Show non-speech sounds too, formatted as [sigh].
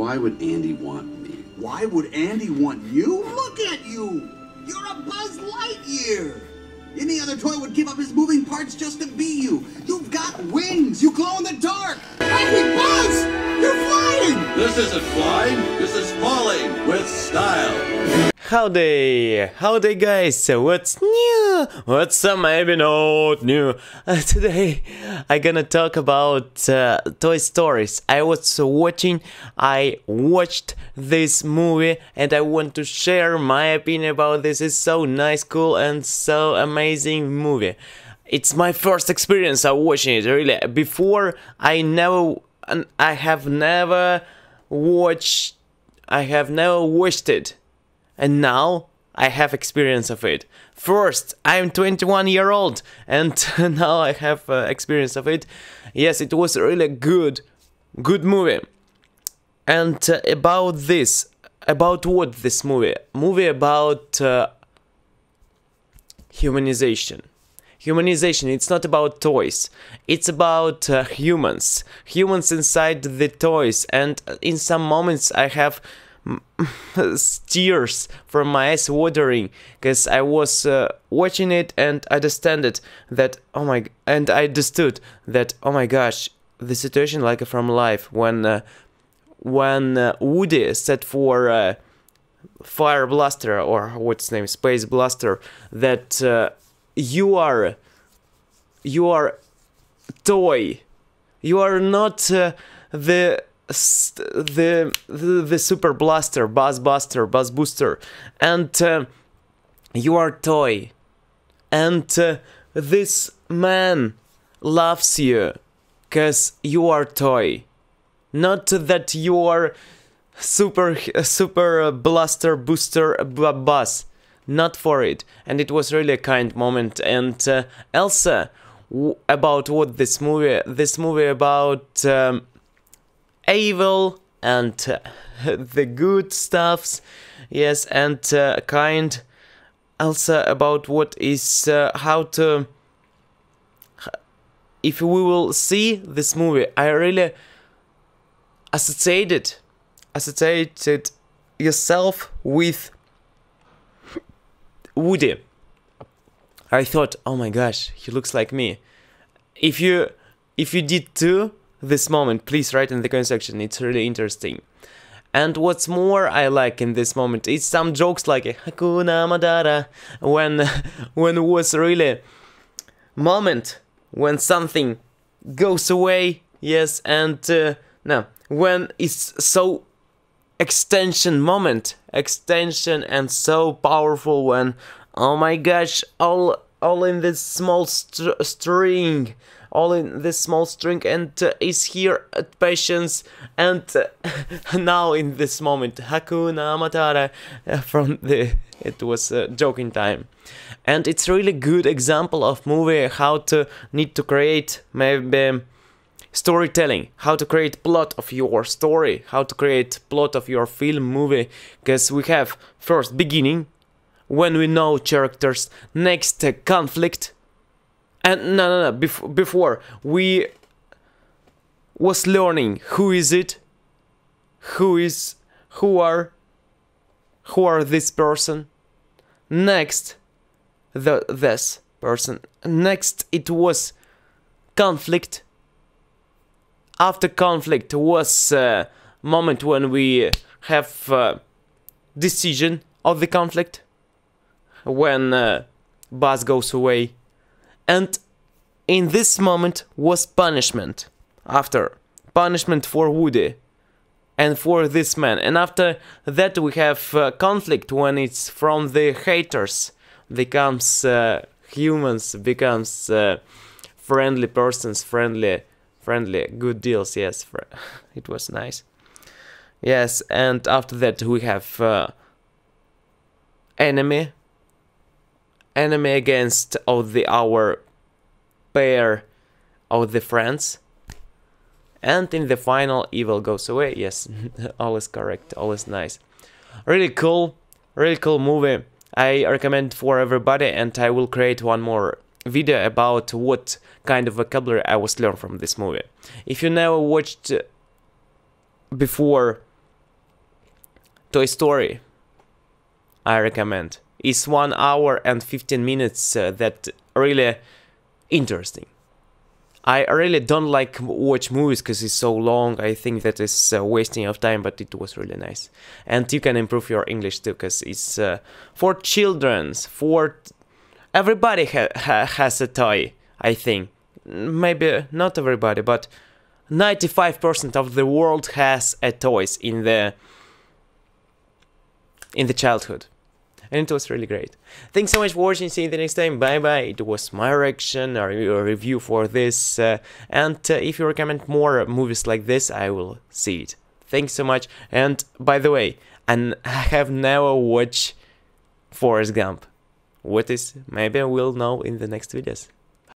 Why would Andy want me? Why would Andy want you? Look at you! You're a Buzz Lightyear! Any other toy would give up his moving parts just to be you. You've got wings. You glow in the dark. Happy Buzz! You're flying! This isn't flying. This is falling with style. Howdy! Howdy guys! What's new? What's up? Maybe not new. Uh, today I'm gonna talk about uh, Toy Stories. I was watching, I watched this movie and I want to share my opinion about this. It's so nice, cool and so amazing movie. It's my first experience of watching it, really. Before, I never, I have never watched, I have never watched it and now I have experience of it. First, I'm 21 year old and [laughs] now I have uh, experience of it. Yes, it was really good, good movie. And uh, about this, about what this movie? Movie about uh, humanization. Humanization, it's not about toys, it's about uh, humans. Humans inside the toys and in some moments I have [laughs] tears from my eyes watering because I was uh, watching it and I understand it that oh my and I understood that oh my gosh the situation like from life when uh, when uh, Woody set for uh, fire blaster or what's name space blaster that uh, you are you are toy you are not uh, the the, the, the Super Blaster, Buzz Buster, Buzz Booster, and uh, you are toy, and uh, this man loves you, cause you are toy, not that you are super super blaster booster buzz, not for it and it was really a kind moment and uh, elsa about what this movie this movie about um, evil and uh, [laughs] the good stuffs, yes, and uh, kind. Also about what is uh, how to. If we will see this movie, I really associated associated yourself with Woody. I thought, oh my gosh, he looks like me. If you if you did too, this moment, please write in the comment section, it's really interesting. And what's more I like in this moment is some jokes like Hakuna Madara when [laughs] when was really moment when something goes away, yes, and uh, no, when it's so extension moment, extension and so powerful when oh my gosh, all all in this small string all in this small string and uh, is here at uh, patience and uh, [laughs] now in this moment Hakuna Matata uh, from the it was joking time and it's really good example of movie how to need to create maybe storytelling how to create plot of your story how to create plot of your film movie because we have first beginning when we know characters next conflict and no no no bef before we was learning who is it who is who are who are this person next the this person next it was conflict after conflict was uh, moment when we have uh, decision of the conflict when uh, Buzz goes away. And in this moment was punishment. After punishment for Woody and for this man. And after that we have uh, conflict when it's from the haters becomes uh, humans becomes uh, friendly persons friendly friendly good deals yes [laughs] it was nice yes and after that we have uh, enemy enemy against of the our pair of the friends and in the final evil goes away yes [laughs] all is correct all is nice really cool really cool movie i recommend for everybody and i will create one more video about what kind of vocabulary i was learned from this movie if you never watched before toy story i recommend is 1 hour and 15 minutes uh, that really interesting. I really don't like watch movies because it's so long. I think that is uh, wasting of time, but it was really nice. And you can improve your English too, because it's uh, for childrens. For everybody ha ha has a toy. I think maybe not everybody, but 95% of the world has a toys in the in the childhood and it was really great. Thanks so much for watching, see you the next time, bye bye. It was my reaction or review for this uh, and uh, if you recommend more movies like this, I will see it. Thanks so much and by the way, and I have never watched Forrest Gump. What is, maybe I will know in the next videos.